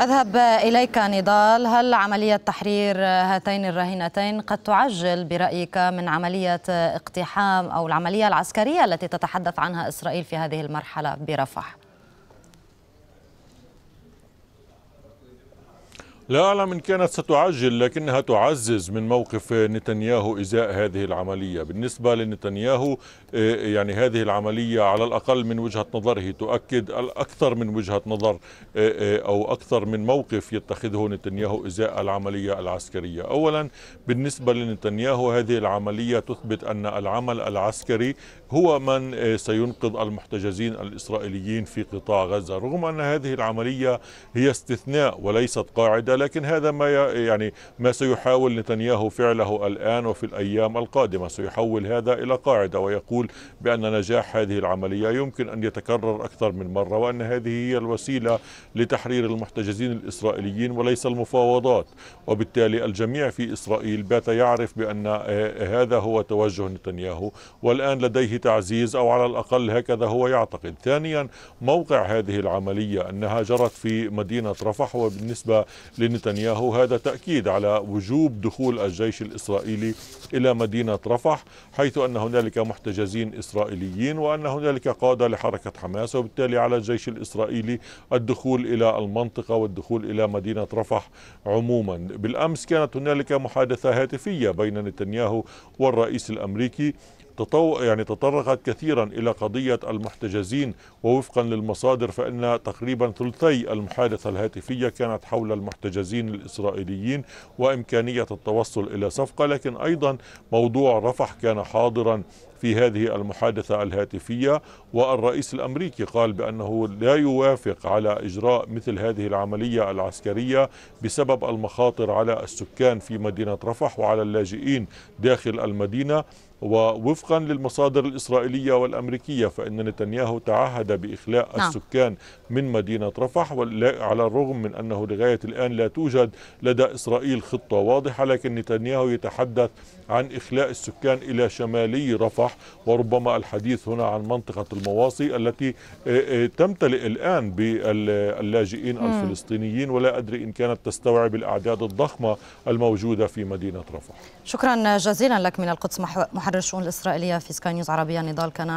أذهب إليك نضال هل عملية تحرير هاتين الرهينتين قد تعجل برأيك من عملية اقتحام أو العملية العسكرية التي تتحدث عنها إسرائيل في هذه المرحلة برفح؟ لا أعلم إن كانت ستعجل لكنها تعزز من موقف نتنياهو إزاء هذه العملية بالنسبة لنتنياهو آه، يعني هذه العملية على الأقل من وجهة نظره تؤكد أكثر من وجهة نظر آه، آه، أو أكثر من موقف يتخذه نتنياهو إزاء العملية العسكرية أولا بالنسبة لنتنياهو هذه العملية تثبت أن العمل العسكري هو من سينقذ المحتجزين الإسرائيليين في قطاع غزة رغم أن هذه العملية هي استثناء وليست قاعدة لكن هذا ما يعني ما سيحاول نتنياهو فعله الآن وفي الأيام القادمة سيحول هذا إلى قاعدة ويقول بأن نجاح هذه العملية يمكن أن يتكرر أكثر من مرة وأن هذه هي الوسيلة لتحرير المحتجزين الإسرائيليين وليس المفاوضات وبالتالي الجميع في إسرائيل بات يعرف بأن آه، هذا هو توجه نتنياهو والآن لديه تعزيز أو على الأقل هكذا هو يعتقد ثانيا موقع هذه العملية أنها جرت في مدينة رفح وبالنسبة لنتنياهو هذا تأكيد على وجوب دخول الجيش الإسرائيلي إلى مدينة رفح حيث أن هنالك محتجزين إسرائيليين وأن هنالك قادة لحركة حماس وبالتالي على الجيش الإسرائيلي الدخول إلى المنطقة والدخول إلى مدينة رفح عموما بالأمس كانت هنالك محادثة هاتفية بين نتنياهو والرئيس الأمريكي تطو يعني تطرقت كثيرا إلى قضية المحتجزين ووفقا للمصادر فإن تقريبا ثلثي المحادثة الهاتفية كانت حول المحتجزين الإسرائيليين وإمكانية التوصل إلى صفقة لكن أيضا موضوع رفح كان حاضرا في هذه المحادثة الهاتفية والرئيس الأمريكي قال بأنه لا يوافق على إجراء مثل هذه العملية العسكرية بسبب المخاطر على السكان في مدينة رفح وعلى اللاجئين داخل المدينة ووفقا للمصادر الإسرائيلية والأمريكية فإن نتنياهو تعهد بإخلاء نعم. السكان من مدينة رفح على الرغم من أنه لغاية الآن لا توجد لدى إسرائيل خطة واضحة لكن نتنياهو يتحدث عن إخلاء السكان إلى شمالي رفح وربما الحديث هنا عن منطقة المواصي التي آه، آه، تمتلئ الآن باللاجئين الفلسطينيين ولا أدري إن كانت تستوعب الأعداد الضخمة الموجودة في مدينة رفح شكرا جزيلا لك من القدس محرر الشؤون الإسرائيلية في سكاي نيوز عربية نضال كنعان